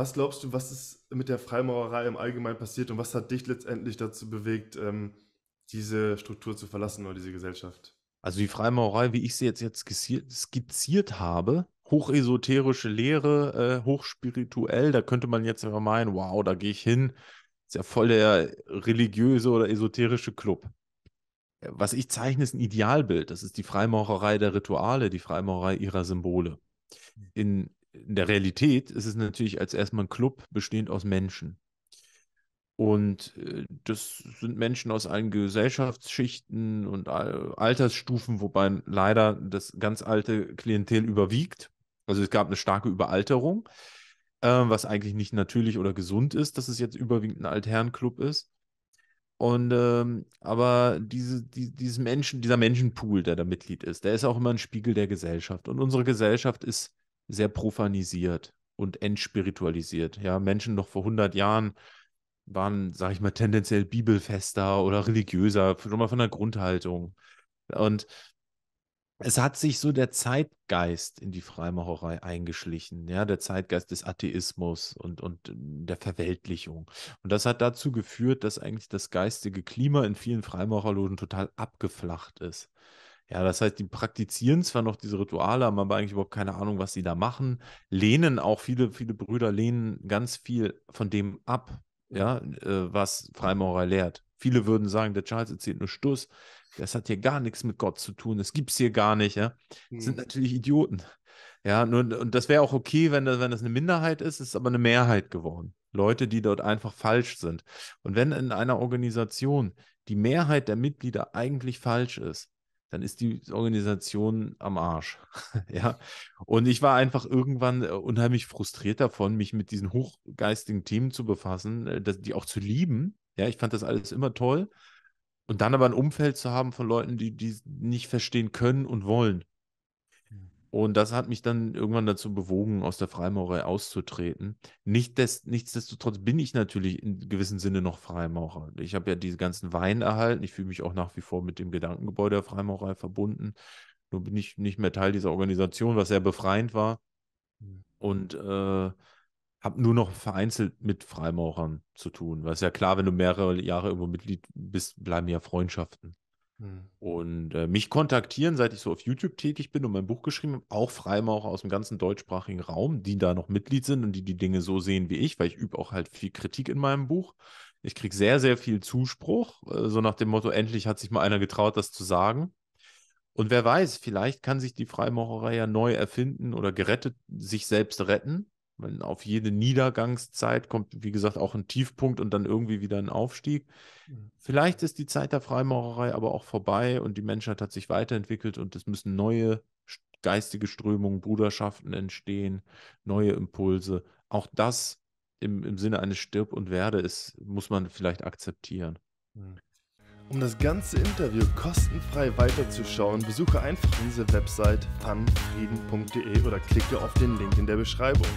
Was glaubst du, was ist mit der Freimaurerei im Allgemeinen passiert und was hat dich letztendlich dazu bewegt, ähm, diese Struktur zu verlassen oder diese Gesellschaft? Also die Freimaurerei, wie ich sie jetzt, jetzt skizziert habe, hochesoterische Lehre, äh, hochspirituell, da könnte man jetzt immer meinen, wow, da gehe ich hin, ist ja voll der religiöse oder esoterische Club. Was ich zeichne, ist ein Idealbild. Das ist die Freimaurerei der Rituale, die Freimaurerei ihrer Symbole. Hm. In in der Realität ist es natürlich als erstmal ein Club bestehend aus Menschen. Und äh, das sind Menschen aus allen Gesellschaftsschichten und Altersstufen, wobei leider das ganz alte Klientel überwiegt. Also es gab eine starke Überalterung, äh, was eigentlich nicht natürlich oder gesund ist, dass es jetzt überwiegend ein Altherrenclub ist. Und ähm, aber diese, die, Menschen, dieser Menschenpool, der da Mitglied ist, der ist auch immer ein Spiegel der Gesellschaft. Und unsere Gesellschaft ist sehr profanisiert und entspiritualisiert. Ja, Menschen noch vor 100 Jahren waren, sage ich mal, tendenziell bibelfester oder religiöser, schon mal von der Grundhaltung. Und es hat sich so der Zeitgeist in die Freimaurerei eingeschlichen, ja, der Zeitgeist des Atheismus und, und der Verweltlichung. Und das hat dazu geführt, dass eigentlich das geistige Klima in vielen Freimaurerlogen total abgeflacht ist. Ja, das heißt, die praktizieren zwar noch diese Rituale, haben aber eigentlich überhaupt keine Ahnung, was sie da machen, lehnen auch viele, viele Brüder lehnen ganz viel von dem ab, ja, äh, was Freimaurer lehrt. Viele würden sagen, der Charles erzählt nur Stuss, das hat hier gar nichts mit Gott zu tun, das gibt es hier gar nicht, ja. Das sind hm. natürlich Idioten. Ja, nur, und das wäre auch okay, wenn das, wenn das eine Minderheit ist, ist aber eine Mehrheit geworden. Leute, die dort einfach falsch sind. Und wenn in einer Organisation die Mehrheit der Mitglieder eigentlich falsch ist, dann ist die Organisation am Arsch. ja. Und ich war einfach irgendwann äh, unheimlich frustriert davon, mich mit diesen hochgeistigen Themen zu befassen, äh, die auch zu lieben. Ja, ich fand das alles immer toll. Und dann aber ein Umfeld zu haben von Leuten, die, die nicht verstehen können und wollen. Und das hat mich dann irgendwann dazu bewogen, aus der Freimaurerei auszutreten. Nicht des, nichtsdestotrotz bin ich natürlich in gewissem Sinne noch Freimaurer. Ich habe ja diese ganzen Wein erhalten. Ich fühle mich auch nach wie vor mit dem Gedankengebäude der Freimaurerei verbunden. Nur bin ich nicht mehr Teil dieser Organisation, was sehr befreiend war. Mhm. Und äh, habe nur noch vereinzelt mit Freimaurern zu tun. Weil es ja klar, wenn du mehrere Jahre irgendwo Mitglied bist, bleiben ja Freundschaften. Mhm. Und äh, mich kontaktieren, seit ich so auf YouTube tätig bin und mein Buch geschrieben habe, auch Freimaucher aus dem ganzen deutschsprachigen Raum, die da noch Mitglied sind und die die Dinge so sehen wie ich, weil ich übe auch halt viel Kritik in meinem Buch. Ich kriege sehr, sehr viel Zuspruch, äh, so nach dem Motto, endlich hat sich mal einer getraut, das zu sagen. Und wer weiß, vielleicht kann sich die Freimaucherei ja neu erfinden oder gerettet sich selbst retten auf jede Niedergangszeit kommt, wie gesagt, auch ein Tiefpunkt und dann irgendwie wieder ein Aufstieg. Mhm. Vielleicht ist die Zeit der Freimaurerei aber auch vorbei und die Menschheit hat sich weiterentwickelt und es müssen neue geistige Strömungen, Bruderschaften entstehen, neue Impulse. Auch das im, im Sinne eines Stirb und Werde ist, muss man vielleicht akzeptieren. Mhm. Um das ganze Interview kostenfrei weiterzuschauen, besuche einfach unsere Website funfrieden.de oder klicke auf den Link in der Beschreibung.